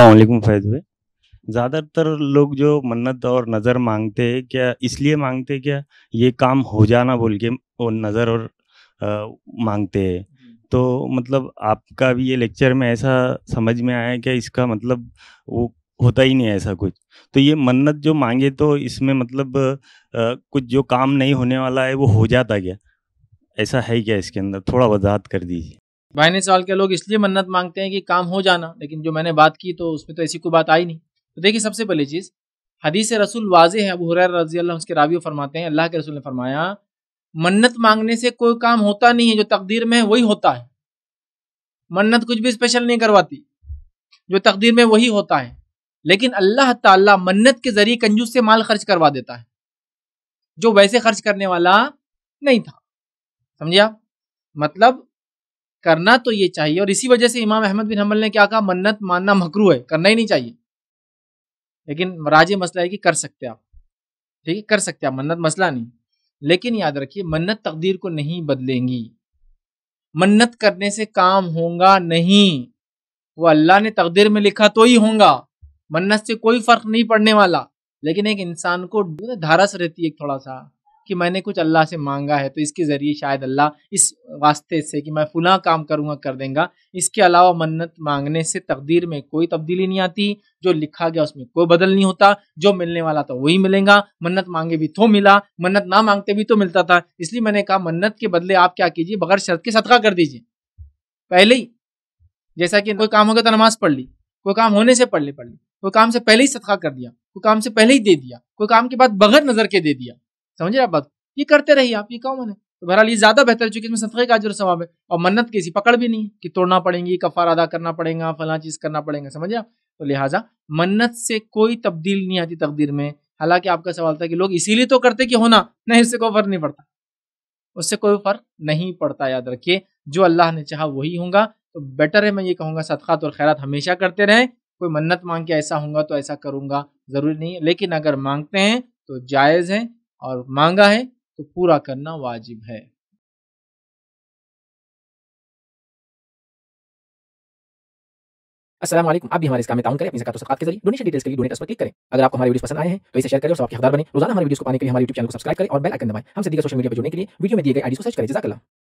अलैक्म फैज भाई ज़्यादातर लोग जो मन्नत और नज़र मांगते हैं क्या इसलिए मांगते हैं क्या ये काम हो जाना बोल के वो नज़र और आ, मांगते हैं तो मतलब आपका भी ये लेक्चर में ऐसा समझ में आया क्या इसका मतलब वो होता ही नहीं ऐसा कुछ तो ये मन्नत जो मांगे तो इसमें मतलब आ, कुछ जो काम नहीं होने वाला है वो हो जाता क्या ऐसा है क्या इसके अंदर थोड़ा वजाहत कर दीजिए बाइने साल के लोग इसलिए मन्नत मांगते हैं कि काम हो जाना लेकिन जो मैंने बात की तो उसमें तो ऐसी कोई बात आई नहीं तो देखिए सबसे पहली चीज़ हदीस रसूल वाजे है अबू हुरैर रजी अल्लाह उसके रावी फरमाते हैं अल्लाह के रसूल ने फरमाया मन्नत मांगने से कोई काम होता नहीं है जो तकदीर में है वही होता है मन्नत कुछ भी स्पेशल नहीं करवाती जो तकदीर में वही होता है लेकिन अल्लाह ताला मन्नत के जरिए कंजूस से माल खर्च करवा देता है जो वैसे खर्च करने वाला नहीं था समझिए मतलब करना तो ये चाहिए और इसी वजह से इमाम अहमद बिन हमल ने क्या कहा मन्नत मानना मकरू है करना ही नहीं चाहिए लेकिन राज मसला है कि कर सकते आप ठीक है कर सकते आप मन्नत मसला नहीं लेकिन याद रखिए मन्नत तकदीर को नहीं बदलेंगी मन्नत करने से काम होगा नहीं वो अल्लाह ने तकदीर में लिखा तो ही होगा मन्नत से कोई फर्क नहीं पड़ने वाला लेकिन एक इंसान को धारस रहती है थोड़ा सा कि मैंने कुछ अल्लाह से मांगा है तो इसके ज़रिए शायद अल्लाह इस वास्ते से कि मैं फुला काम करूँगा कर देंगे इसके अलावा मन्नत मांगने से तकदीर में कोई तब्दीली नहीं आती जो लिखा गया उसमें कोई बदल नहीं होता जो मिलने वाला था वही मिलेगा मन्नत मांगे भी तो मिला मन्नत ना मांगते भी तो मिलता था इसलिए मैंने कहा मन्नत के बदले आप क्या कीजिए बगैर शर्त के सदका कर दीजिए पहले ही जैसा कि कोई काम हो गया तो नमाज पढ़ ली कोई काम होने से पढ़ ली पढ़ ली कोई काम से पहले ही सदका कर दिया कोई काम से पहले ही दे दिया कोई काम के बाद बगैर नजर के दे दिया समझे आप बात ये करते रहिए आप ये कहो मैंने तो बहरहाल ये ज़्यादा बेहतर चूंकि इसमें सदक़े का अजर सवाब है और मन्नत किसी इसी पकड़ भी नहीं कि तोड़ना पड़ेगी कफ़ार अदा करना पड़ेगा फला चीज़ करना पड़ेगा समझे आप तो लिहाजा मन्नत से कोई तब्दील नहीं आती तकदीर में हालांकि आपका सवाल था कि लोग इसीलिए तो करते कि होना नहीं इससे कोई फ़र्क नहीं पड़ता उससे कोई फ़र्क नहीं पड़ता याद रखिए जो अल्लाह ने चाहा वही होगा तो बेटर है मैं ये कहूँगा सदक़ात और खैरात हमेशा करते रहें कोई मन्नत मांग के ऐसा होगा तो ऐसा करूँगा ज़रूरी नहीं है लेकिन अगर मांगते हैं तो जायज़ है और मांगा है को तो पूरा करना वाजिब है असलम आप भी हमारे इस काम में ताउन करें अपनी जकात सदकात के जरिए डोनेशन डिटेल्स के लिए डोनेट पर क्लिक करें अगर आपको हमारी वीडियो पसंद आए हैं तो इसे शेयर करें और सबके हकदार बने रोजाना हमारी वीडियो को पाने के लिए हमारे यूट्यूब चैनल को सब्सक्राइब करें और बेल आइकन दबाएं हमसे दीगर सोशल मीडिया पर जुड़ने के लिए वीडियो में दिए गए आईडी को सर्च करें जजाकला